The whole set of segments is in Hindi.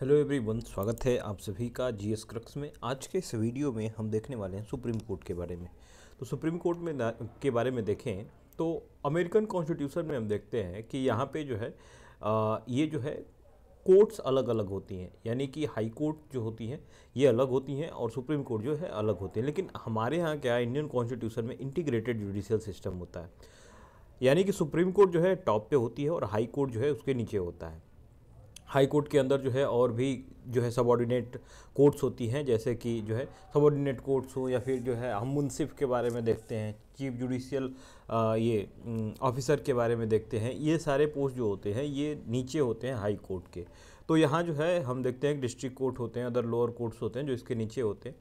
हेलो एवरीवन स्वागत है आप सभी का जीएस क्रक्स में आज के इस वीडियो में हम देखने वाले हैं सुप्रीम कोर्ट के बारे में तो सुप्रीम कोर्ट में के बारे में देखें तो अमेरिकन कॉन्स्टिट्यूशन में हम देखते हैं कि यहाँ पे जो है आ, ये जो है कोर्ट्स अलग अलग होती हैं यानी कि हाई कोर्ट जो होती हैं ये अलग होती हैं और सुप्रीम कोर्ट जो है अलग होती हैं लेकिन हमारे यहाँ क्या इंडियन कॉन्स्टिट्यूशन में इंटीग्रेटेड जुडिशियल सिस्टम होता है यानी कि सुप्रीम कोर्ट जो है टॉप पे होती है और हाई कोर्ट जो है उसके नीचे होता है हाई कोर्ट के अंदर जो है और भी जो है सबॉर्डिनेट कोर्ट्स होती हैं जैसे कि जो है सबॉर्डिनेट कोर्ट्स हो या फिर जो है हम मुनसिफ के बारे में देखते हैं चीफ जुडिशियल ये ऑफिसर के बारे में देखते हैं ये सारे पोस्ट जो होते हैं ये नीचे होते हैं हाई कोर्ट के तो यहाँ जो है हम देखते हैं डिस्ट्रिक्ट कोर्ट होते हैं अदर लोअर कोर्ट्स होते हैं जो इसके नीचे होते हैं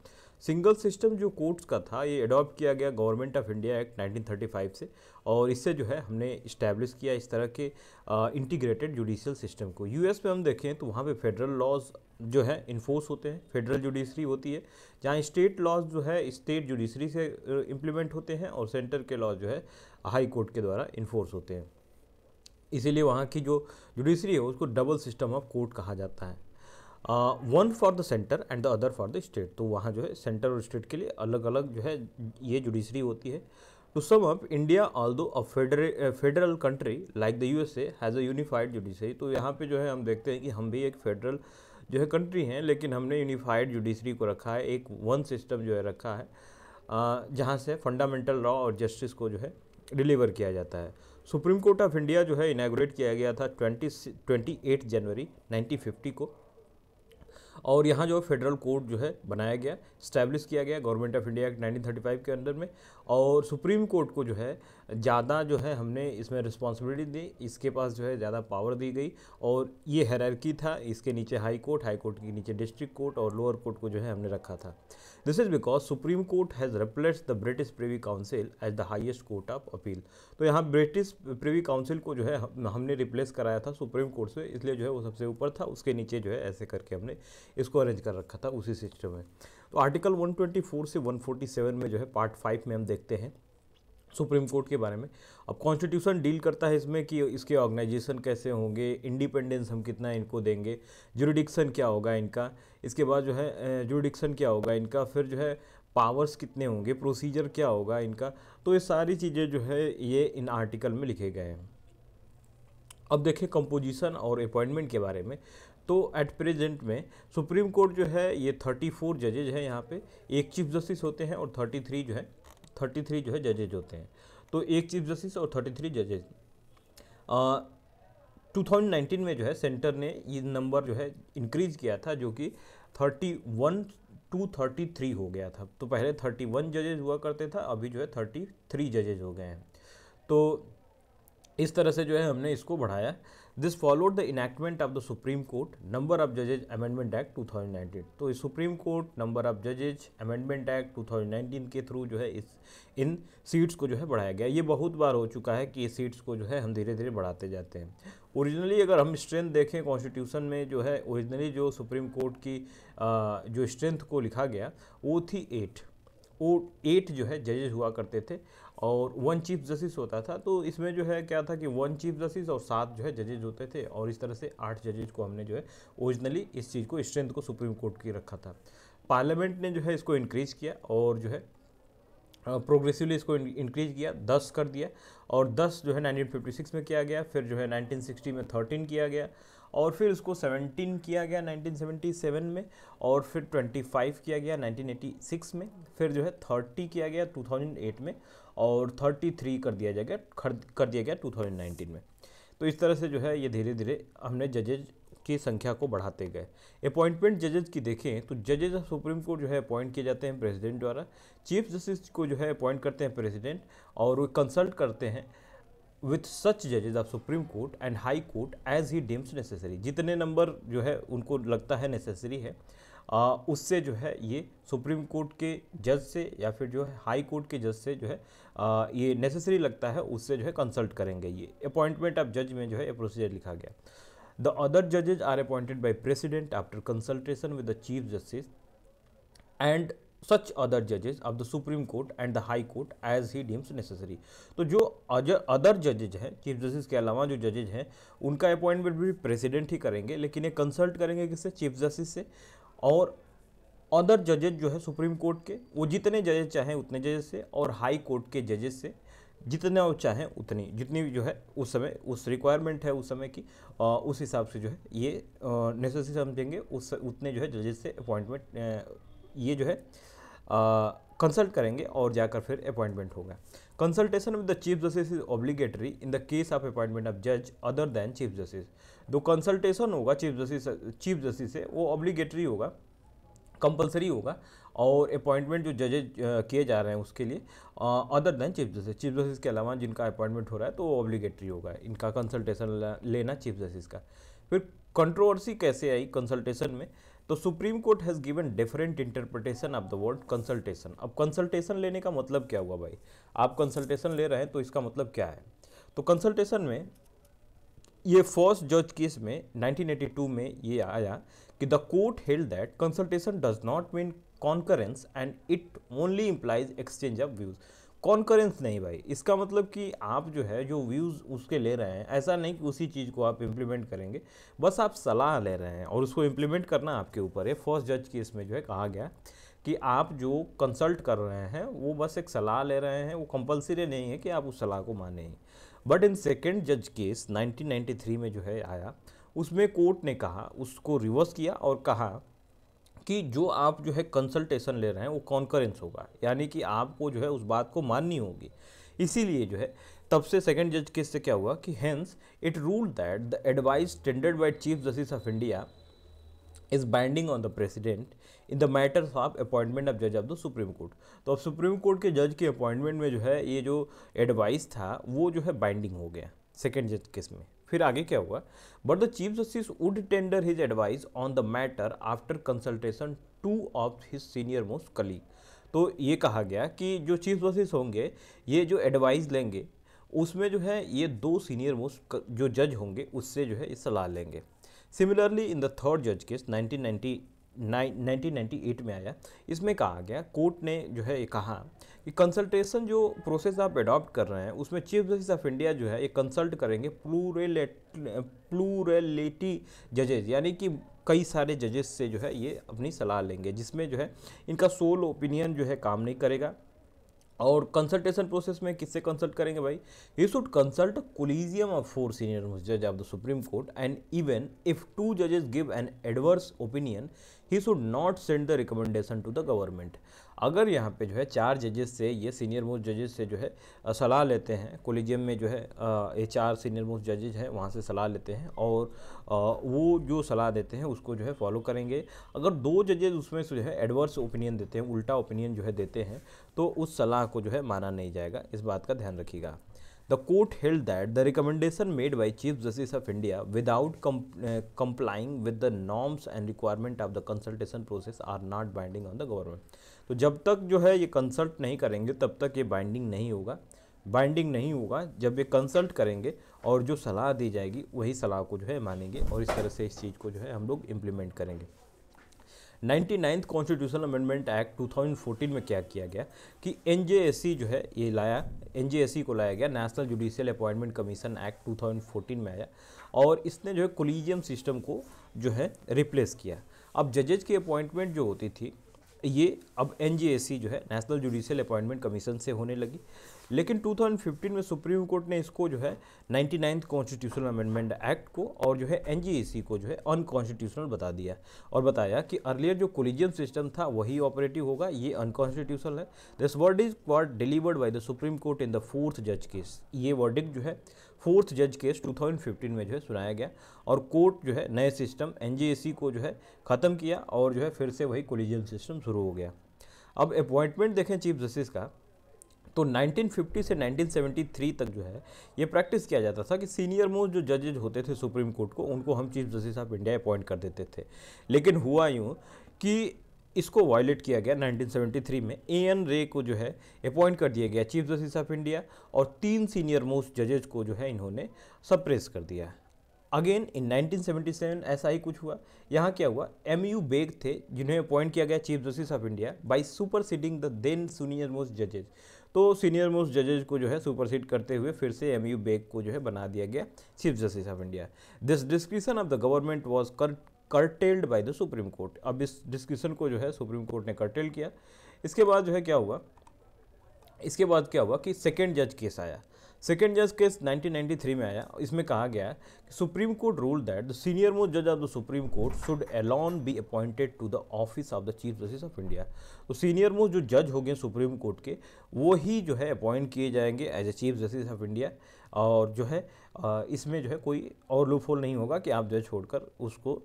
सिंगल सिस्टम जो कोर्ट्स का था ये अडॉप्ट किया गया गवर्नमेंट ऑफ इंडिया एक्ट 1935 से और इससे जो है हमने इस्टेब्लिश किया इस तरह के इंटीग्रेटेड जुडिशियल सिस्टम को यूएस में हम देखें तो वहाँ पे फेडरल लॉज जो है इन्फोर्स होते हैं फेडरल जुडिशरी होती है जहाँ स्टेट लॉज जो है स्टेट जुडिशरी से इम्प्लीमेंट होते हैं और सेंटर के लॉज जो है हाई कोर्ट के द्वारा इन्फोर्स होते हैं इसीलिए वहाँ की जो जुडिशरी है उसको डबल सिस्टम ऑफ कोर्ट कहा जाता है one for the centre and the other for the state तो वहाँ जो है सेंटर और स्टेट के लिए अलग अलग जो है ये जुडिशरी होती है तो sum up India although a federal country like the U S A has a unified judiciary तो यहाँ पे जो है हम देखते हैं कि हम भी एक फेडरल जो है कंट्री हैं लेकिन हमने यूनिफाइड जुडिशरी को रखा है एक वन सिस्टम जो है रखा है जहाँ से फंडामेंटल लॉ और जस्टिस को जो है डिलीवर किया जाता है सुप्रीम कोर्ट ऑफ इंडिया जो है इनाग्रेट किया गया था twenty twenty eight January nineteen fifty को और यहाँ जो फेडरल कोर्ट जो है बनाया गया स्टैब्लिश किया गया Government of India Act nineteen के अंडर में और सुप्रीम कोर्ट को जो है ज़्यादा जो है हमने इसमें रिस्पॉन्सिबिलिटी दी इसके पास जो है ज़्यादा पावर दी गई और ये हैरकी था इसके नीचे हाई कोर्ट हाई कोर्ट के नीचे डिस्ट्रिक्ट कोर्ट और लोअर कोर्ट को जो है हमने रखा था this is because Supreme court has replace the British Privy Council as the highest court of appeal तो यहाँ ब्रिटिश प्रिवी काउंसिल को जो है हमने रिप्लेस कराया था सुप्रीम कोर्ट से इसलिए जो है वो सबसे ऊपर था उसके नीचे जो है ऐसे करके हमने इसको अरेंज कर रखा था उसी सिस्टम में तो आर्टिकल 124 से 147 में जो है पार्ट फाइव में हम देखते हैं सुप्रीम कोर्ट के बारे में अब कॉन्स्टिट्यूशन डील करता है इसमें कि इसके ऑर्गेनाइजेशन कैसे होंगे इंडिपेंडेंस हम कितना इनको देंगे जुरिडिक्शन क्या होगा इनका इसके बाद जो है जुरिडिक्शन क्या होगा इनका फिर जो है पावर्स कितने होंगे प्रोसीजर क्या होगा इनका तो ये सारी चीज़ें जो है ये इन आर्टिकल में लिखे गए हैं अब देखें कंपोजिशन और अपॉइंटमेंट के बारे में तो एट प्रेजेंट में सुप्रीम कोर्ट जो है ये 34 जजेज हैं यहाँ पे एक चीफ जस्टिस होते हैं और 33 जो है थर्टी थ्री जो है जजेज होते हैं तो एक चीफ जस्टिस और थर्टी थ्री जजेज टू थाउजेंड नाइनटीन में जो है सेंटर ने ये नंबर जो है इंक्रीज़ किया था जो कि thirty one to thirty three हो गया था तो पहले थर्टी वन जजेज हुआ करते था अभी जो है थर्टी थ्री जजेज हो गए हैं तो इस तरह से जो है हमने इसको बढ़ाया this followed the enactment of the supreme Court number of जजेज अमेंडमेंट एक्ट 2019 तो इस सुप्रीम कोर्ट नंबर ऑफ जजेज अमेंडमेंट एक्ट 2019 के थ्रू जो है इस इन सीट्स को जो है बढ़ाया गया ये बहुत बार हो चुका है कि ये सीट्स को जो है हम धीरे धीरे बढ़ाते जाते हैं ओरिजिनली अगर हम स्ट्रेंथ देखें कॉन्स्टिट्यूशन में जो है ओरिजिनली जो सुप्रीम कोर्ट की जो स्ट्रेंथ को लिखा गया वो थी एट वो एट जो है जजेस हुआ करते थे और वन चीफ जस्टिस होता था तो इसमें जो है क्या था कि वन चीफ जस्टिस और सात जो है जजेज होते थे और इस तरह से आठ जजेज को हमने जो है ओरिजिनली इस चीज़ को स्ट्रेंथ को सुप्रीम कोर्ट की रखा था पार्लियामेंट ने जो है इसको इंक्रीज किया और जो है प्रोग्रेसिवली इसको इंक्रीज किया दस कर दिया और दस जो है 1956 में किया गया फिर जो है 1960 में थर्टीन किया गया और फिर उसको 17 किया गया 1977 में और फिर 25 किया गया 1986 में फिर जो है 30 किया गया 2008 में और 33 कर दिया जाएगा कर दिया गया 2019 में तो इस तरह से जो है ये धीरे धीरे हमने जजेज की संख्या को बढ़ाते गए अपॉइंटमेंट जजेज की देखें तो जजेज ऑफ सुप्रीम कोर्ट जो है अपॉइंट किए जाते हैं प्रेसिडेंट द्वारा चीफ जस्टिस को जो है अपॉइंट करते हैं प्रेसिडेंट और वो कंसल्ट करते हैं विथ सच जजेज of supreme Court and High Court as he deems necessary जितने नंबर जो है उनको लगता है नेसेसरी है आ, उससे जो है ये सुप्रीम कोर्ट के जज से या फिर जो है हाई कोर्ट के जज से जो है आ, ये नेसेसरी लगता है उससे जो है कंसल्ट करेंगे ये अपॉइंटमेंट ऑफ जज में जो है ये प्रोसीजर लिखा गया the other जजेज are appointed by president after consultation with the chief justice and such other जजेज of the supreme Court and the high Court as he deems necessary तो जो अदर जजेज हैं चीफ जस्टिस के अलावा जो जजेज हैं उनका अपॉइंटमेंट भी प्रेसिडेंट ही करेंगे लेकिन ये कंसल्ट करेंगे किससे चीफ जस्टिस से और अदर जजेज जो है सुप्रीम कोर्ट के वो जितने जजेज चाहें उतने जजेज से और हाई कोर्ट के जजेज से जितने वो चाहें उतनी जितनी जो है उस समय उस रिक्वायरमेंट है उस समय की आ, उस हिसाब से जो है ये नेसेसरी समझेंगे उस उतने जो है जजेज से अपॉइंटमेंट ये जो है कंसल्ट करेंगे और जाकर फिर अपॉइंटमेंट होगा consultation with the chief justice is obligatory in the case of appointment of जज अदर दैन चीफ जस्टिस जो कंसल्टेशन होगा चीफ जस्टिस चीफ जस्टिस से वो ऑब्लीगेटरी होगा कंपलसरी होगा और अपॉइंटमेंट जो जजेज किए जा रहे हैं उसके लिए other than chief justice chief justice के अलावा जिनका अपॉइंटमेंट हो रहा है तो वो ऑब्लीगेटरी होगा इनका कंसल्टेशन लेना चीफ जस्टिस का फिर कंट्रोवर्सी कैसे आई कंसल्टेशन में तो supreme court has given different interpretation of the word consultation अब कंसल्टेशन लेने का मतलब क्या हुआ भाई आप कंसल्टेशन ले रहे हैं तो इसका मतलब क्या है तो कंसल्टेशन में ये फर्स्ट जज केस में 1982 में ये आया कि the court held that consultation does not mean concurrence and it only implies exchange of views concurrence नहीं भाई इसका मतलब कि आप जो है जो व्यूज़ उसके ले रहे हैं ऐसा नहीं कि उसी चीज़ को आप इम्प्लीमेंट करेंगे बस आप सलाह ले रहे हैं और उसको इम्प्लीमेंट करना आपके ऊपर है फर्स्ट जज की इसमें जो है कहा गया कि आप जो कंसल्ट कर रहे हैं वो बस एक सलाह ले रहे हैं वो कंपलसरी नहीं है कि आप उस सलाह को माने ही बट इन सेकेंड जज केस 1993 में जो है आया उसमें कोर्ट ने कहा उसको रिवर्स किया और कहा कि जो आप जो है कंसल्टेशन ले रहे हैं वो कॉन्करेंस होगा यानी कि आपको जो है उस बात को माननी होगी इसीलिए जो है तब से सेकंड जज केस से क्या हुआ कि hence it rule that the advice tendered by chief justice of India is binding on the president in the matters of appointment of जज ऑफ द सुप्रीम कोर्ट तो अब सुप्रीम कोर्ट के जज के अपॉइंटमेंट में जो है ये जो एडवाइस था वो जो है बाइंडिंग हो गया सेकेंड जज केस में फिर आगे क्या हुआ but the chief justice would tender his advice on the matter after consultation two of his senior most colleague तो ये कहा गया कि जो चीफ जस्टिस होंगे ये जो एडवाइस लेंगे उसमें जो है ये दो सीनियर मोस्ट जो जज होंगे उससे जो है ये सलाह लेंगे सिमिलरली इन द थर्ड जज केस 1990 1998 में आया इसमें कहा गया कोर्ट ने जो है ये कहा कि कंसल्टेशन जो प्रोसेस आप अडॉप्ट कर रहे हैं उसमें चीफ जस्टिस ऑफ इंडिया जो है ये कंसल्ट करेंगे प्लूरेलेटी जजेज यानी कि कई सारे जजेस से जो है ये अपनी सलाह लेंगे जिसमें जो है इनका सोल ओपिनियन जो है काम नहीं करेगा और कंसल्टेशन प्रोसेस में किससे कंसल्ट करेंगे भाई you should consult collegium of four senior जज of the supreme Court and even if two जजेस give an adverse opinion he should not send the recommendation to the government अगर यहाँ पे जो है चार जजेस से ये सीनियर मोस्ट जजेस से जो है सलाह लेते हैं कोलिजियम में जो है ये चार सीनियर मोस्ट जजेज हैं वहाँ से सलाह लेते हैं और वो जो सलाह देते हैं उसको जो है फॉलो करेंगे अगर दो जजेज उसमें से जो है एडवर्स ओपिनियन देते हैं उल्टा ओपिनियन जो है देते हैं तो उस सलाह को जो है माना नहीं जाएगा इस बात का ध्यान रखिएगा the court held that the recommendation made by chief justice of India without complying with the norms and requirement of the consultation process are not binding on the government तो जब तक जो है ये कंसल्ट नहीं करेंगे तब तक ये बाइंडिंग नहीं होगा बाइंडिंग नहीं होगा जब ये कंसल्ट करेंगे और जो सलाह दी जाएगी वही सलाह को जो है मानेंगे और इस तरह से इस चीज़ को जो है हम लोग इम्प्लीमेंट करेंगे ninety ninth constitutional amendment act 2014 में क्या किया गया कि एन जो है ये लाया एन को लाया गया national judicial appointment commission act 2014 में आया और इसने जो है कोलिजियम सिस्टम को जो है रिप्लेस किया अब जजेज की अपॉइंटमेंट जो होती थी ये अब एन जो है नेशनल जुडिशियल अपॉइंटमेंट कमीशन से होने लगी लेकिन 2015 में सुप्रीम कोर्ट ने इसको जो है ninety ninth constitutional amendment act को और जो है एन को जो है अनकॉन्स्टिट्यूशनल बता दिया और बताया कि अर्लियर जो कोलिजियम सिस्टम था वही ऑपरेटिव होगा ये अनकॉन्स्टिट्यूशनल है this word is word delivered by the supreme court in the fourth जज केस ये वर्डिक जो है फोर्थ जज केस 2015 में जो है सुनाया गया और कोर्ट जो है नए सिस्टम एन को जो है ख़त्म किया और जो है फिर से वही कोलिजियल सिस्टम शुरू हो गया अब अपॉइंटमेंट देखें चीफ जस्टिस का तो 1950 से 1973 तक जो है ये प्रैक्टिस किया जाता था कि सीनियर मोस्ट जो जजेज होते थे सुप्रीम कोर्ट को उनको हम chief justice of India appoint कर देते थे लेकिन हुआ यूँ कि इसको वायलेट किया गया 1973 में ए एन रे को जो है अपॉइंट कर दिया गया चीफ जस्टिस ऑफ इंडिया और तीन सीनियर मोस्ट जजेज को जो है इन्होंने सप्रेस कर दिया अगेन इन 1977 ऐसा ही कुछ हुआ यहाँ क्या हुआ एम यू बेग थे जिन्हें अपॉइंट किया गया chief justice of India by superseding the then senior most जजेज तो सीनियर मोस्ट जजेज को जो है सुपर सीड करते हुए फिर से एम यू बेग को जो है बना दिया गया chief justice of India this description of the government was curtailed by the supreme court अब इस डिस्कशन को जो है सुप्रीम कोर्ट ने कर्टेल किया इसके बाद जो है क्या हुआ इसके बाद क्या हुआ कि सेकेंड जज केस आया सेकेंड जज केस 1993 में आया इसमें कहा गया कि supreme court rule that the senior most जज of the supreme court should alone be appointed to the office of the chief justice of India तो सीनियर मोस्ट जो जज हो गए सुप्रीम कोर्ट के वो ही जो है अपॉइंट किए जाएंगे as a chief justice of India और जो है इसमें जो है कोई और लूफोल नहीं होगा कि आप जज छोड़कर उसको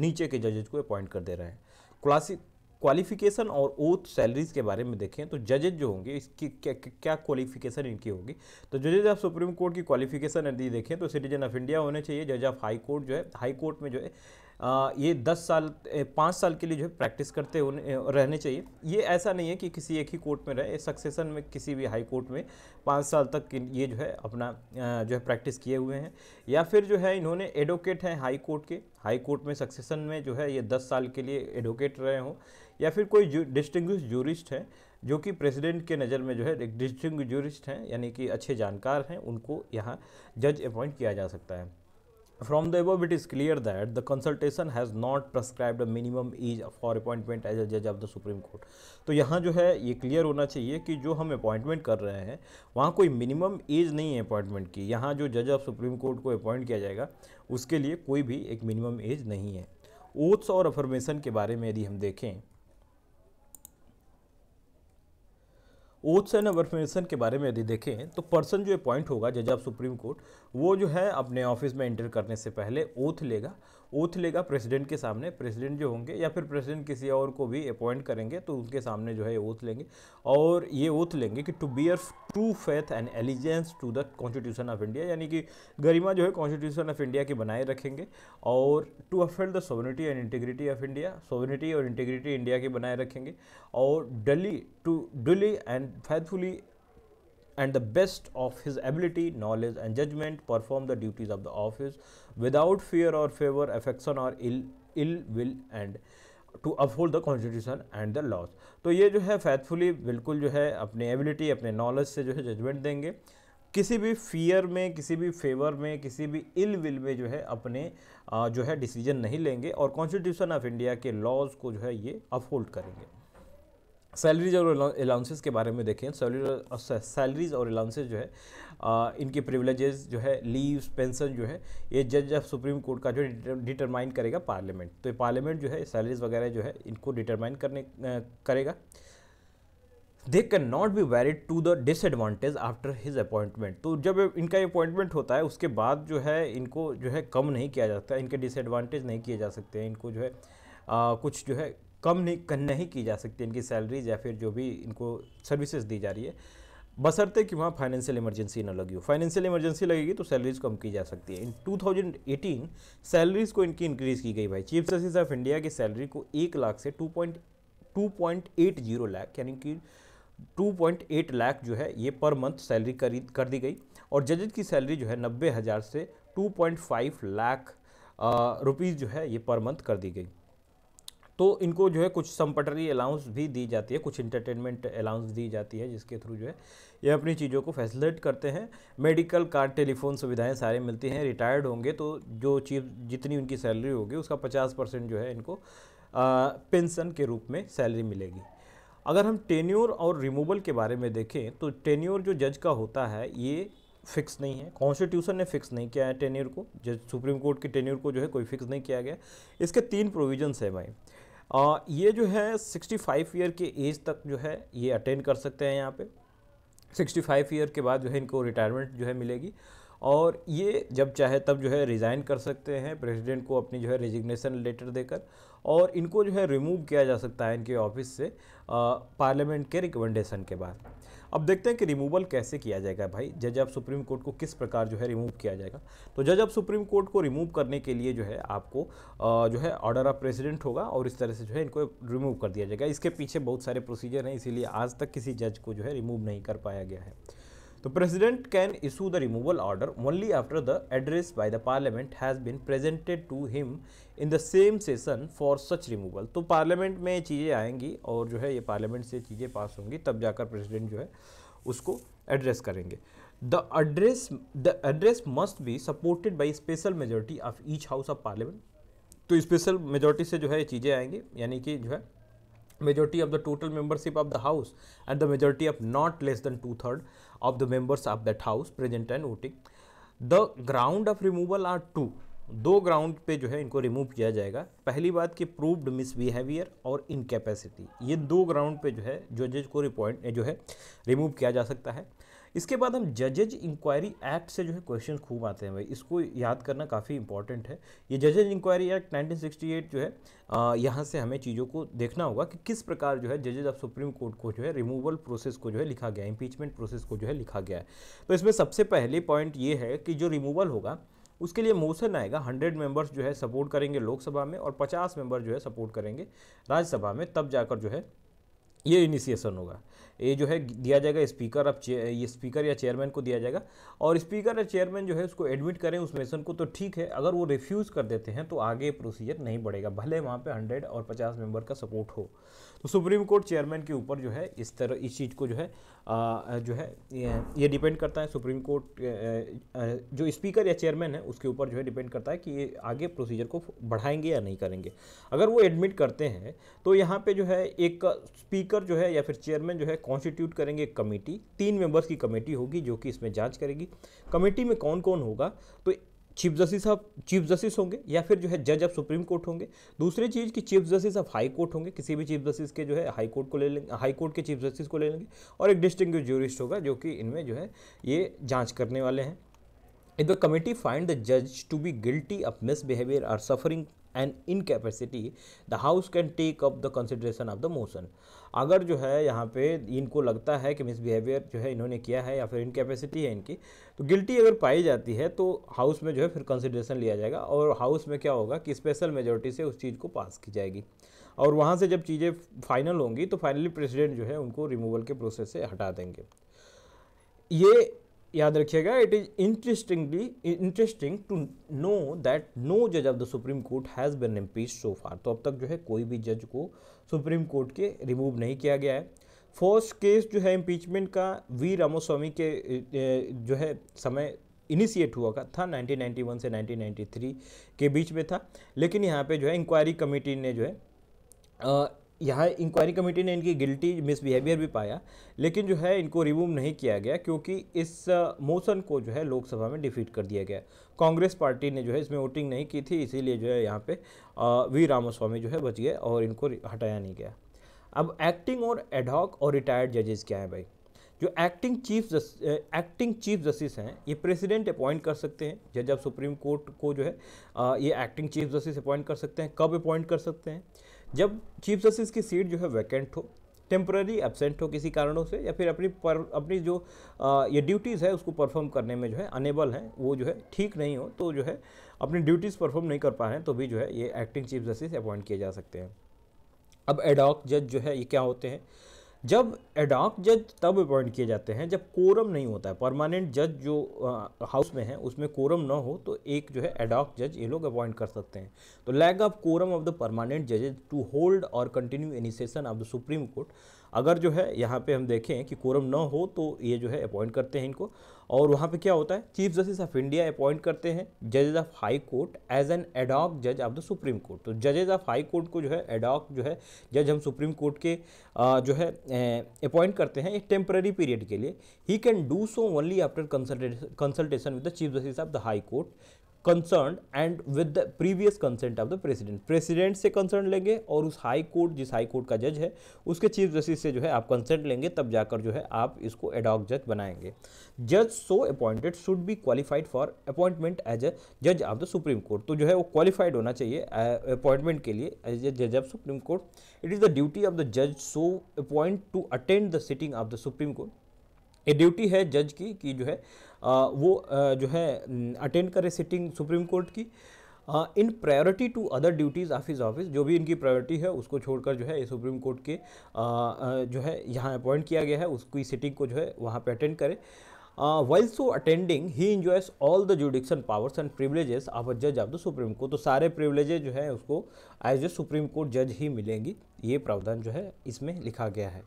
नीचे के जजेज को अपॉइंट कर दे रहे हैं क्लासिक क्वालिफिकेशन और ओथ सैलरीज के बारे में देखें तो जजेज जो होंगे इसकी क्या क्या क्वालिफिकेशन इनकी होगी तो जजेज ऑफ सुप्रीम कोर्ट की क्वालिफिकेशन यदि देखें तो सिटीजन ऑफ इंडिया होने चाहिए जज ऑफ हाई कोर्ट जो है हाई कोर्ट में जो है ये दस साल पाँच साल के लिए जो है प्रैक्टिस करते रहने चाहिए ये ऐसा नहीं है कि किसी एक ही कोर्ट में रहे सक्सेसन में किसी भी हाई कोर्ट में पाँच साल तक ये जो है अपना जो है प्रैक्टिस किए हुए हैं या फिर जो है इन्होंने एडवोकेट हैं हाई कोर्ट के हाई कोर्ट में सक्सेसन में जो है ये दस साल के लिए एडवोकेट रहे हों या फिर कोई डिस्टिंग जूरिस्ट हैं जो कि प्रेसिडेंट के नज़र में जो है एक डिस्टिंग जूरिस्ट हैं यानी कि अच्छे जानकार हैं उनको यहाँ जज अपॉइंट किया जा सकता है From the above, it is clear that the consultation has not prescribed a minimum age for appointment as a judge of the Supreme Court. तो यहाँ जो है ये क्लियर होना चाहिए कि जो हम अपॉइंटमेंट कर रहे हैं वहाँ कोई मिनिमम एज नहीं है अपॉइंटमेंट की यहाँ जो जज ऑफ सुप्रीम कोर्ट को अपॉइंट किया जाएगा उसके लिए कोई भी एक मिनिमम एज नहीं है ओथ्स और अफर्मेशन के बारे में यदि हम देखें ओथ्स एंड अफर्मेशन के बारे में यदि देखें तो पर्सन जो अपॉइंट होगा जज ऑफ सुप्रीम कोर्ट वो जो है अपने ऑफिस में एंटर करने से पहले ओथ लेगा ओथ लेगा प्रेसिडेंट के सामने प्रेसिडेंट जो होंगे या फिर प्रेसिडेंट किसी और को भी अपॉइंट करेंगे तो उनके सामने जो है ओथ लेंगे और ये ओथ लेंगे कि to bear true faith and allegiance to the constitution of India यानी कि गरिमा जो है कॉन्स्टिट्यूशन ऑफ इंडिया की बनाए रखेंगे और to uphold the sovereignty and integrity of India sovereignty और इंटीग्रिटी इंडिया की बनाए रखेंगे और duly to duly and faithfully and the best of his ability, knowledge, and judgment, perform the duties of the office without fear or favor, affection or ill, ill will, and to uphold the constitution and the laws तो ये जो है फैथफुली बिल्कुल जो है अपने एबिलिटी अपने नॉलेज से जो है जजमेंट देंगे किसी भी फियर में किसी भी फेवर में किसी भी इल विल में जो है अपने जो है डिसीजन नहीं लेंगे और कॉन्स्टिट्यूशन ऑफ इंडिया के लॉज को जो है ये अपहोल्ड करेंगे सैलरीज और अलाउंसेज के बारे में देखें सैलरी सैलरीज और अलाउंसेज जो है आ, इनके प्रिविलेजेस जो है लीव्स पेंशन जो है ये जज ऑफ सुप्रीम कोर्ट का जो है डिटरमाइन करेगा पार्लियामेंट तो ये पार्लियामेंट जो है सैलरीज वगैरह जो है इनको डिटरमाइन करने करेगा they can not be varied to the disadvantage after his appointment तो जब इनका अपॉइंटमेंट होता है उसके बाद जो है इनको जो है कम नहीं किया जाता इनके डिसएडवांटेज नहीं किए जा सकते हैं इनको जो है आ, कुछ जो है कम नहीं नहीं की जा सकती इनकी सैलरीज या फिर जो भी इनको सर्विसेज दी जा रही है बसरते कि वहाँ फाइनेंशियल इमरजेंसी ना लगी हो फाइनेंशियल इमरजेंसी लगेगी तो सैलरीज कम की जा सकती है इन 2018 सैलरीज को इनकी इंक्रीज की गई भाई चीफ जस्टिस ऑफ इंडिया की सैलरी को एक लाख से two point two point eight zero lakh यानी कि 2.8 लाख जो है ये पर मंथ सैलरी करी कर दी गई और जजेज की सैलरी जो है नब्बे हज़ार से 2.5 लाख रुपीज़ जो है ये पर मंथ कर दी गई तो इनको जो है कुछ सम्पटरी अलाउंस भी दी जाती है कुछ इंटरटेनमेंट अलाउंस दी जाती है जिसके थ्रू जो है ये अपनी चीज़ों को फैसिलेट करते हैं मेडिकल कार्ड टेलीफोन सुविधाएं सारे मिलती हैं रिटायर्ड होंगे तो जो चीज जितनी उनकी सैलरी होगी उसका पचास परसेंट जो है इनको पेंशन के रूप में सैलरी मिलेगी अगर हम टेन्योर और रिमूवल के बारे में देखें तो टेन्योर जो जज का होता है ये फिक्स नहीं है कॉन्स्टिट्यूशन ने फिक्स नहीं किया है टेन्योर को जज सुप्रीम कोर्ट के टेन्योर को जो है कोई फिक्स नहीं किया गया इसके तीन प्रोविजन्स हैं भाई आ, ये जो है 65 ईयर के एज तक जो है ये अटेंड कर सकते हैं यहाँ पे 65 ईयर के बाद जो है इनको रिटायरमेंट जो है मिलेगी और ये जब चाहे तब जो है रिज़ाइन कर सकते हैं प्रेसिडेंट को अपनी जो है रेजिग्नेशन लेटर देकर और इनको जो है रिमूव किया जा सकता है इनके ऑफिस से पार्लियामेंट के रिकमेंडेशन के बाद अब देखते हैं कि रिमूवल कैसे किया जाएगा भाई जज ऑफ सुप्रीम कोर्ट को किस प्रकार जो है रिमूव किया जाएगा तो जज ऑफ सुप्रीम कोर्ट को रिमूव करने के लिए जो है आपको जो है ऑर्डर ऑफ प्रेसिडेंट होगा और इस तरह से जो है इनको रिमूव कर दिया जाएगा इसके पीछे बहुत सारे प्रोसीजर हैं इसीलिए आज तक किसी जज को जो है रिमूव नहीं कर पाया गया है तो president can issue the removal order only after the address by the parliament has been presented to him in the same session for such removal तो पार्लियामेंट में चीज़ें आएंगी और जो है ये पार्लियामेंट से चीज़ें पास होंगी तब जाकर प्रेसिडेंट जो है उसको एड्रेस करेंगे the address the address must be supported by special majority of each house of parliament तो स्पेशल मेजोरिटी से जो है ये चीज़ें आएंगी यानी कि जो है majority of the total membership of the house and the majority of not less than two third of the members of that house present and voting the ground of removal are two दो ग्राउंड पे जो है इनको रिमूव किया जाएगा पहली बात कि प्रूव्ड मिसबिहेवियर और इनकेपेसिटी ये दो ग्राउंड पे जो है जजेज को रिपॉइंट जो है रिमूव किया जा सकता है इसके बाद हम जजेज इंक्वायरी एक्ट से जो है क्वेश्चन खूब आते हैं भाई इसको याद करना काफ़ी इंपॉर्टेंट है ये जजेज इंक्वायरी एक्ट 1968 जो है यहाँ से हमें चीज़ों को देखना होगा कि किस प्रकार जो है जजेज ऑफ सुप्रीम कोर्ट को जो है रिमूवल प्रोसेस को जो है लिखा गया इम्पीचमेंट प्रोसेस को जो है लिखा गया है तो इसमें सबसे पहले पॉइंट ये है कि जो रिमूवल होगा उसके लिए मोशन आएगा 100 मेंबर्स जो है सपोर्ट करेंगे लोकसभा में और 50 मेंबर जो है सपोर्ट करेंगे राज्यसभा में तब जाकर जो है ये इनिशिएशन होगा ये जो है दिया जाएगा स्पीकर अब ये स्पीकर या चेयरमैन को दिया जाएगा और स्पीकर या चेयरमैन जो है उसको एडमिट करें उस मेसन को तो ठीक है अगर वो रिफ्यूज़ कर देते हैं तो आगे प्रोसीजर नहीं बढ़ेगा भले वहाँ पे हंड्रेड और पचास मेंबर का सपोर्ट हो तो सुप्रीम कोर्ट चेयरमैन के ऊपर जो है इस तरह इस चीज़ को जो है आ, जो है ये, डिपेंड करता है सुप्रीम कोर्ट जो स्पीकर या चेयरमैन है उसके ऊपर जो है डिपेंड करता है कि ये आगे प्रोसीजर को बढ़ाएंगे या नहीं करेंगे अगर वो एडमिट करते हैं तो यहाँ पे जो है एक स्पीकर जो है या फिर चेयरमैन जो है कॉन्स्टिट्यूट करेंगे एक कमेटी तीन मेंबर्स की कमेटी होगी जो कि इसमें जाँच करेगी कमेटी में कौन कौन होगा तो chief justice of chief justice होंगे या फिर जो है जज ऑफ सुप्रीम कोर्ट होंगे दूसरी चीज़ कि chief justice of high court होंगे किसी भी चीफ जस्टिस के जो है हाई कोर्ट को ले लेंगे हाई कोर्ट के चीफ जस्टिस को ले लेंगे और एक डिस्टिंग ज्यूरिस्ट होगा जो कि इनमें जो है ये जाँच करने वाले हैं if the committee find the जज to be guilty of misbehaviour or suffering and incapacity the house can take up the consideration of the motion अगर जो है यहाँ पे इनको लगता है कि मिसबिहेवियर जो है इन्होंने किया है या फिर इनकेपेसिटी है इनकी तो गिल्टी अगर पाई जाती है तो हाउस में जो है फिर कंसिड्रेशन लिया जाएगा और हाउस में क्या होगा कि स्पेशल मेजोरिटी से उस चीज़ को पास की जाएगी और वहाँ से जब चीज़ें फाइनल होंगी तो फाइनली प्रेसिडेंट जो है उनको रिमूवल के प्रोसेस से हटा देंगे ये याद रखिएगा it is interestingly interesting to know that no जज of the supreme court has been impeach so far तो अब तक जो है कोई भी जज को सुप्रीम कोर्ट के रिमूव नहीं किया गया है फर्स्ट केस जो है इम्पीचमेंट का वी रामोस्वामी के जो है समय इनिशिएट हुआ का था 1991 से 1993 के बीच में था लेकिन यहाँ पे जो है इंक्वायरी कमेटी ने जो है यहाँ इंक्वायरी कमेटी ने इनकी गिल्टी मिसबिहेवियर भी पाया लेकिन जो है इनको रिमूव नहीं किया गया क्योंकि इस मोशन को जो है लोकसभा में डिफीट कर दिया गया कांग्रेस पार्टी ने जो है इसमें वोटिंग नहीं की थी इसीलिए जो है यहाँ पे वी रामास्वामी जो है बच गए और इनको हटाया नहीं गया अब एक्टिंग और एडॉक और रिटायर्ड जजेस क्या हैं भाई जो acting chief acting chief justice हैं ये प्रेसिडेंट अपॉइंट कर सकते हैं जज ऑफ सुप्रीम कोर्ट को जो है आ, ये एक्टिंग चीफ जस्टिस अपॉइंट कर सकते हैं कब अपॉइंट कर सकते हैं जब चीफ जस्टिस की सीट जो है वैकेंट हो टेम्प्ररी एबसेंट हो किसी कारणों से या फिर अपनी पर अपनी जो आ, ये ड्यूटीज़ है उसको परफॉर्म करने में जो है अनेबल हैं वो जो है ठीक नहीं हो तो जो है अपनी ड्यूटीज़ परफॉर्म नहीं कर पा रहे हैं तो भी जो है ये एक्टिंग चीफ जस्टिस अपॉइंट किए जा सकते हैं अब एडॉक जज जो है ये क्या होते हैं जब एडॉक जज तब अपॉइंट किए जाते हैं जब कोरम नहीं होता है परमानेंट जज जो हाउस में है उसमें कोरम ना हो तो एक जो है एडॉक जज ये लोग अपॉइंट कर सकते हैं तो lack of quorum of the permanent जजेज to hold or continue any of the supreme court अगर जो है यहाँ पे हम देखें कि कोरम न हो तो ये जो है अपॉइंट करते हैं इनको और वहाँ पे क्या होता है chief justice of India appoint करते हैं जजेज of high Court as an ad hoc जज ऑफ द सुप्रीम कोर्ट तो जजेज ऑफ हाई कोर्ट को जो है एडॉक जो है जज हम सुप्रीम कोर्ट के जो है अपॉइंट करते हैं एक टेम्प्रेरी पीरियड के लिए he can do so only after consultation with the chief justice of the high court concern and with the previous consent of the president president से कंसर्न लेंगे और उस हाई कोर्ट जिस हाई कोर्ट का जज है उसके चीफ जस्टिस से जो है आप कंसेंट लेंगे तब जाकर जो है आप इसको एडॉक जज बनाएंगे जज सो appointed should be qualified for appointment as a जज ऑफ द सुप्रीम कोर्ट तो जो है वो क्वालिफाइड होना चाहिए अपॉइंटमेंट के लिए एज ए जज of supreme court it is the duty of the जज so upon two attend the sitting of the supreme court ये ड्यूटी है जज की कि जो है वो जो है अटेंड करे सिटिंग सुप्रीम कोर्ट की in priority to other duties of his office जो भी इनकी प्रायोरिटी है उसको छोड़कर जो है सुप्रीम कोर्ट के जो है यहाँ अपॉइंट किया गया है उसकी सिटिंग को जो है वहाँ पर अटेंड करें while so attending he enjoys all the jurisdiction powers and privileges of a जज ऑफ द सुप्रीम कोर्ट तो सारे प्रिवलेजेज जो है उसको एज ए सुप्रीम कोर्ट जज ही मिलेंगी ये प्रावधान जो है इसमें लिखा गया है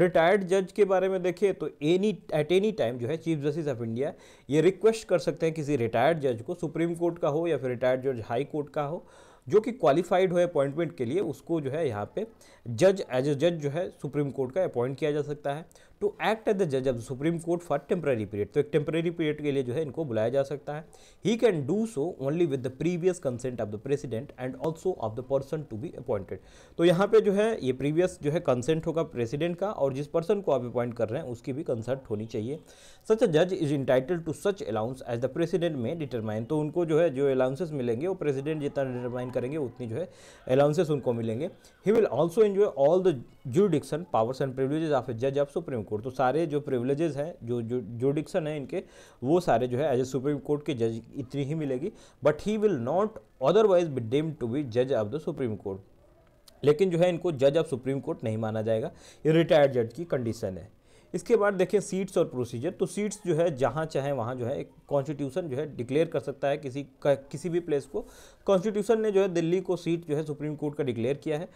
रिटायर्ड जज के बारे में देखिए तो एनी एट एनी टाइम जो है चीफ जस्टिस ऑफ इंडिया ये रिक्वेस्ट कर सकते हैं किसी रिटायर्ड जज को सुप्रीम कोर्ट का हो या फिर रिटायर्ड जज हाई कोर्ट का हो जो कि क्वालिफाइड हो अपॉइंटमेंट के लिए उसको जो है यहाँ पे जज एज ए जज जो है सुप्रीम कोर्ट का अपॉइंट किया जा सकता है टू एक्ट एज द जज of supreme court for temporary period तो एक टेम्प्रेरी पीरियड के लिए जो है इनको बुलाया जा सकता है he can do so only with the previous consent of the president and also of the person to be appointed तो यहाँ पे जो है ये प्रीवियस जो है कंसेंट होगा प्रेसिडेंट का और जिस पर्सन को आप अपॉइंट कर रहे हैं उसकी भी कंसेंट होनी चाहिए सच अ जज is entitled to such allowance as the president may determine तो उनको जो है जो अलाउंसेस मिलेंगे वो प्रेसिडेंट जितना डिटरमाइन करेंगे उतनी जो है अलाउंसेस उनको मिलेंगे he will also enjoy all the jurisdiction powers and privileges of a जज ऑफ सुप्रीम सुप्रीम कोर्ट तो सारे जो प्रिविलेजेस हैं जो जो जुडिक्सन है इनके वो सारे जो है एज ए सुप्रीम कोर्ट के जज इतनी ही मिलेगी but he will not otherwise be deemed to be जज ऑफ द सुप्रीम कोर्ट लेकिन जो है इनको जज ऑफ सुप्रीम कोर्ट नहीं माना जाएगा ये रिटायर्ड जज की कंडीशन है इसके बाद देखें सीट्स और प्रोसीजर तो सीट्स जो है जहाँ चाहे वहाँ जो है एक कॉन्स्टिट्यूशन जो है डिक्लेयर कर सकता है किसी का किसी भी प्लेस को कॉन्स्टिट्यूशन ने जो है दिल्ली को सीट जो है सुप्रीम कोर्ट का डिक्लेयर किया है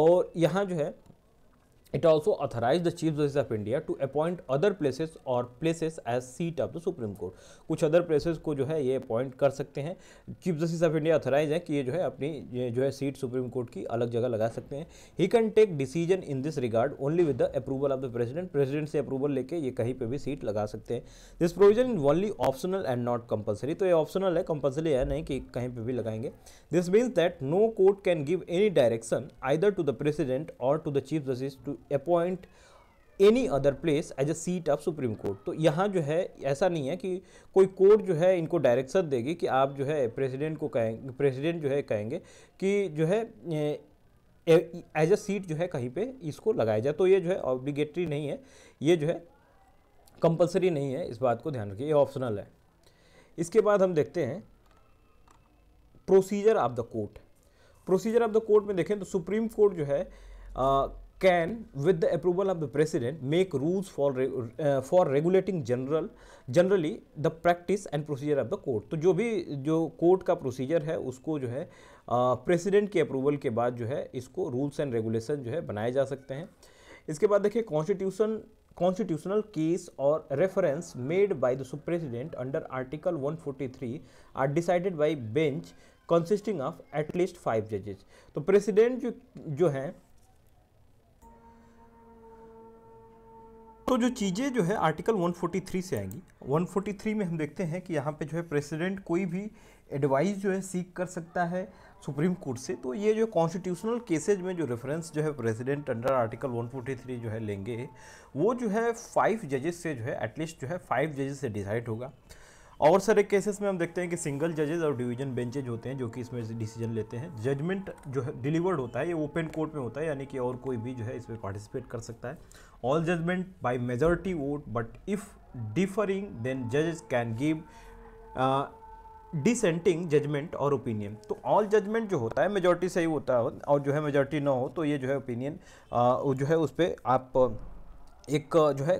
और यहाँ जो है it also authorise the chief justice of India to appoint other places or places as seat of the supreme court कुछ अदर प्लेसेज को जो है ये अपॉइंट कर सकते हैं chief justice of India authorise है कि ये जो है अपनी जो है सीट सुप्रीम कोर्ट की अलग जगह लगा सकते हैं he can take decision in this regard only with the approval of the president president से अप्रूवल लेके ये कहीं पर भी सीट लगा सकते हैं this provision is only optional and not compulsory तो ये ऑप्शनल है कंपल्सरी है नहीं कि कहीं पर भी लगाएंगे this means that no court can give any direction either to the president or to the chief justice to appoint any other place as a seat of supreme court तो यहाँ जो है ऐसा नहीं है कि कोई कोर्ट जो है इनको डायरेक्शन देगी कि आप जो है प्रेसिडेंट को कहेंगे प्रेसिडेंट जो है कहेंगे कि जो है एज अ सीट जो है कहीं पे इसको लगाया जाए तो ये जो है ऑब्लिगेटरी नहीं है ये जो है कंपलसरी नहीं है इस बात को ध्यान रखिए ये ऑप्शनल है इसके बाद हम देखते हैं procedure of the court procedure of the court में देखें तो सुप्रीम कोर्ट जो है आ, can with the approval of the president make rules for uh, for regulating general generally the practice and procedure of the court to jo bhi jo court ka procedure hai usko jo hai president uh, के अप्रूवल के बाद जो है इसको रूल्स एंड रेगुलेशन जो है बनाए जा सकते हैं इसके बाद देखिए constitution constitutional case or reference made by the president under article 143 are decided by bench consisting of at least 5 judges to president jo jo hai जो चीज़ें जो है आर्टिकल 143 से आएंगी 143 में हम देखते हैं कि यहाँ पे जो है प्रेसिडेंट कोई भी एडवाइस जो है सीख कर सकता है सुप्रीम कोर्ट से तो ये जो कॉन्स्टिट्यूशनल केसेज में जो रेफरेंस जो है प्रेसिडेंट अंडर आर्टिकल 143 जो है लेंगे वो जो है फाइव जजेस से जो है एटलीस्ट जो है फाइव जजेस से डिसाइड होगा और सारे केसेस में हम देखते हैं कि सिंगल जजेस और डिवीजन बेंचेज होते हैं जो कि इसमें डिसीजन लेते हैं जजमेंट जो है डिलीवर्ड होता है ये ओपन कोर्ट में होता है यानी कि और कोई भी जो है इसमें पार्टिसिपेट कर सकता है all judgment by majority vote but if differing then judges can give uh, dissenting judgment और ओपिनियन तो ऑल जजमेंट जो होता है मेजोरिटी सही होता है और जो है मेजोरिटी ना हो तो ये जो है ओपिनियन uh, जो है उस पर आप uh, एक uh, जो है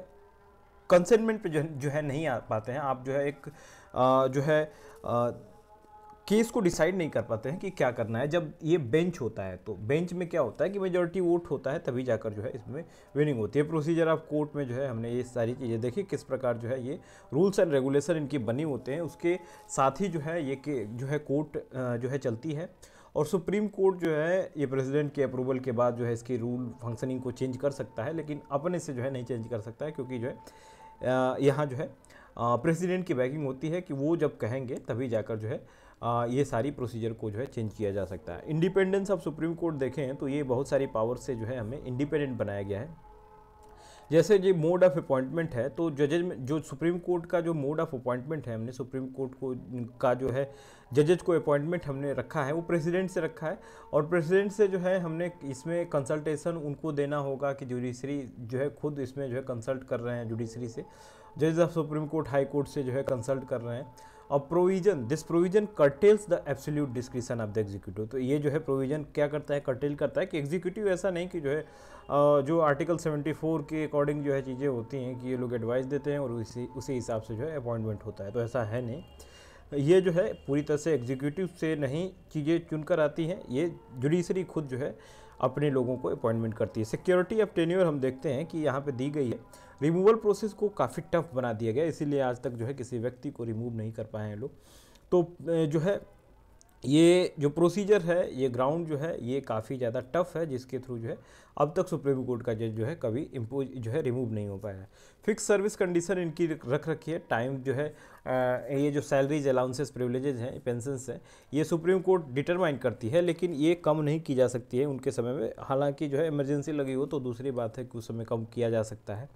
कंसेंटमेंट पे जो है नहीं आ पाते हैं आप जो है एक आ, जो है आ, केस को डिसाइड नहीं कर पाते हैं कि क्या करना है जब ये बेंच होता है तो बेंच में क्या होता है कि मेजोरिटी वोट होता है तभी जाकर जो है इसमें विनिंग होती है प्रोसीजर ऑफ कोर्ट में जो है हमने ये सारी चीज़ें देखी किस प्रकार जो है ये रूल्स एंड रेगुलेशन इनकी बनी होते हैं उसके साथ ही जो है ये जो है कोर्ट जो है चलती है और सुप्रीम कोर्ट जो है ये प्रेसिडेंट के अप्रूवल के बाद जो है इसकी रूल फंक्शनिंग को चेंज कर सकता है लेकिन अपने से जो है नहीं चेंज कर सकता है क्योंकि जो है यहाँ जो है प्रेसिडेंट की बैकिंग होती है कि वो जब कहेंगे तभी जाकर जो है ये सारी प्रोसीजर को जो है चेंज किया जा सकता है इंडिपेंडेंस ऑफ सुप्रीम कोर्ट देखें तो ये बहुत सारी पावर से जो है हमें इंडिपेंडेंट बनाया गया है जैसे ये मोड ऑफ अपॉइंटमेंट है तो जजेज में जो सुप्रीम कोर्ट का जो मोड ऑफ अपॉइंटमेंट है हमने सुप्रीम कोर्ट को का जो है जजेज को अपॉइंटमेंट हमने रखा है वो प्रेसिडेंट से रखा है और प्रेसिडेंट से जो है हमने इसमें कंसल्टेशन उनको देना होगा कि जुडिशरी जो है खुद इसमें जो है कंसल्ट कर रहे हैं जुडिशरी से जजेज of supreme court high court से जो है कंसल्ट कर रहे हैं और provision this provision curtails the absolute discretion of the executive तो ये जो है प्रोविजन क्या करता है कर्टेल करता है कि एग्जीक्यूटिव ऐसा नहीं कि जो है जो आर्टिकल 74 के अकॉर्डिंग जो है चीज़ें होती हैं कि ये लोग एडवाइस देते हैं और उसी उसी हिसाब से जो है अपॉइंटमेंट होता है तो ऐसा है नहीं ये जो है पूरी तरह से एग्जीक्यूटिव से नहीं चीज़ें चुनकर आती हैं ये जुडिशरी खुद जो है अपने लोगों को अपॉइंटमेंट करती है सिक्योरिटी ऑफ टेन्योर हम देखते हैं कि यहाँ पे दी गई है रिमूवल प्रोसेस को काफ़ी टफ बना दिया गया इसीलिए आज तक जो है किसी व्यक्ति को रिमूव नहीं कर पाए हैं लोग तो जो है ये जो प्रोसीजर है ये ग्राउंड जो है ये काफ़ी ज़्यादा टफ है जिसके थ्रू जो है अब तक सुप्रीम कोर्ट का जज जो है कभी इम्पोज जो है रिमूव नहीं हो पाया है फिक्स सर्विस कंडीशन इनकी रख रखी है टाइम जो है आ, ये जो सैलरीज अलाउंसेस प्रिवलेजेज हैं पेंशन हैं ये सुप्रीम कोर्ट डिटरमाइन करती है लेकिन ये कम नहीं की जा सकती है उनके समय में हालांकि जो है इमरजेंसी लगी हो तो दूसरी बात है कि उस समय कम किया जा सकता है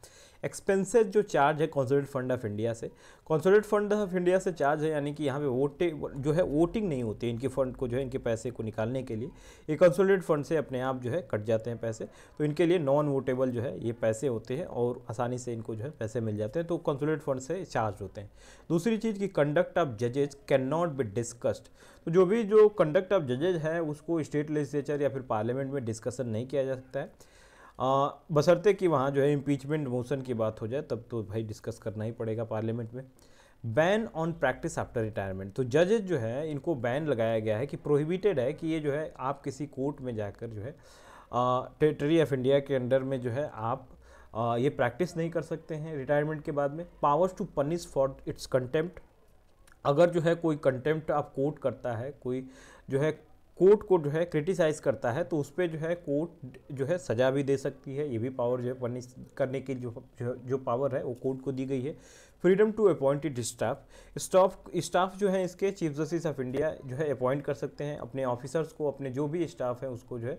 एक्सपेंसेस जो चार्ज है कॉन्सोलेट फंड ऑफ इंडिया से कॉन्सोलेट फंड ऑफ इंडिया से चार्ज है यानी कि यहाँ पे वोटे जो है वोटिंग नहीं होती इनके फंड को जो है इनके पैसे को निकालने के लिए ये कॉन्सोलेट फंड से अपने आप जो है कट जाते हैं पैसे तो इनके लिए नॉन वोटेबल जो है ये पैसे होते हैं और आसानी से इनको जो है पैसे मिल जाते हैं तो कॉन्सोलेट फंड से चार्ज होते हैं दूसरी चीज़ की कंडक्ट ऑफ जजेज कैन नॉट बी डिस्कस्ड तो जो भी जो कंडक्ट ऑफ जजेज है उसको स्टेट लेजिस्लेचर या फिर पार्लियामेंट में डिस्कसन नहीं किया जा सकता है बसरते कि वहाँ जो है इम्पीचमेंट मोशन की बात हो जाए तब तो भाई डिस्कस करना ही पड़ेगा पार्लियामेंट में ban on practice after retirement तो जजेज जो है इनको बैन लगाया गया है कि प्रोहिबिटेड है कि ये जो है आप किसी कोर्ट में जाकर जो है टेरिटरी ऑफ इंडिया के अंडर में जो है आप आ, ये प्रैक्टिस नहीं कर सकते हैं रिटायरमेंट के बाद में powers to punish for its contempt अगर जो है कोई कंटेम्प्ट आप कोर्ट करता है कोई जो है कोर्ट को जो है क्रिटिसाइज़ करता है तो उस पर जो है कोर्ट जो है सज़ा भी दे सकती है ये भी पावर जो है पनिश करने की जो जो पावर है वो कोर्ट को दी गई है freedom to appointed staff staff staff जो है इसके चीफ जस्टिस ऑफ इंडिया जो है अपॉइंट कर सकते हैं अपने ऑफिसर्स को अपने जो भी स्टाफ है उसको जो है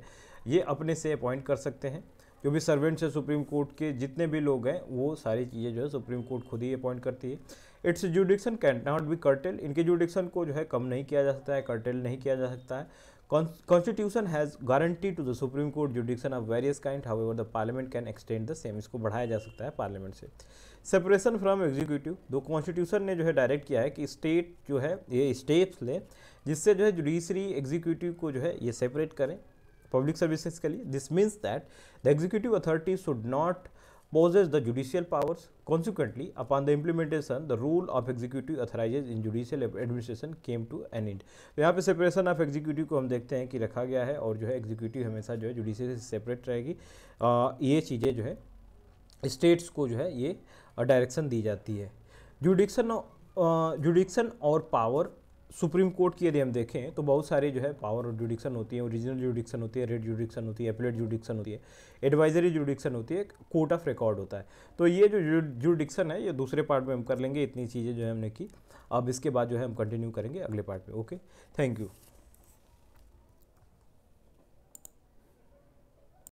ये अपने से अपॉइंट कर सकते हैं जो भी सर्वेंट्स हैं सुप्रीम कोर्ट के जितने भी लोग हैं वो सारी चीज़ें जो है सुप्रीम कोर्ट खुद ही अपॉइंट करती है its jurisdiction can not be curtail इनके जुडिक्शन को जो है कम नहीं किया जा सकता है कर्टेल नहीं किया जा सकता है constitution has guarantee to the supreme court jurisdiction of various kind however the parliament can extend the same इसको बढ़ाया जा सकता है पार्लियामेंट से सेपरेशन फ्रॉम एग्जीक्यूटिव दो कॉन्स्टिट्यूशन ने जो है डायरेक्ट किया है कि स्टेट जो है ये स्टेप्स लें जिससे जो है जुडिशरी एग्जीक्यूटिव को जो है ये सेपरेट करें पब्लिक सर्विसेज के लिए this means that the executive authority should not possess the judicial powers. Consequently, upon the implementation, the role of executive authorizes in judicial administration came to an end. तो यहाँ पे सेपरेशन ऑफ एग्जीक्यूटिव को हम देखते हैं कि रखा गया है और जो है एग्जीक्यूटिव हमेशा जो है जुडिशियल से सेपरेट रहेगी ये चीज़ें जो है स्टेट्स को जो है direction di jati hai judiction जुडिक्शन जुडिक्शन और पावर सुप्रीम कोर्ट की यदि हम देखें तो बहुत सारे जो है पावर ऑफ जुडिक्शन होती है ओरिजिनल जुडिक्शन होती है रेड जुडिक्शन होती है एपलेट जुडिक्शन होती है एडवाइजरी जुडिक्शन होती है कोर्ट ऑफ रिकॉर्ड होता है तो ये जो जुडिक्शन है ये दूसरे पार्ट में हम कर लेंगे इतनी चीज़ें जो है हमने की अब इसके बाद जो है हम कंटिन्यू करेंगे अगले पार्ट में ओके थैंक यू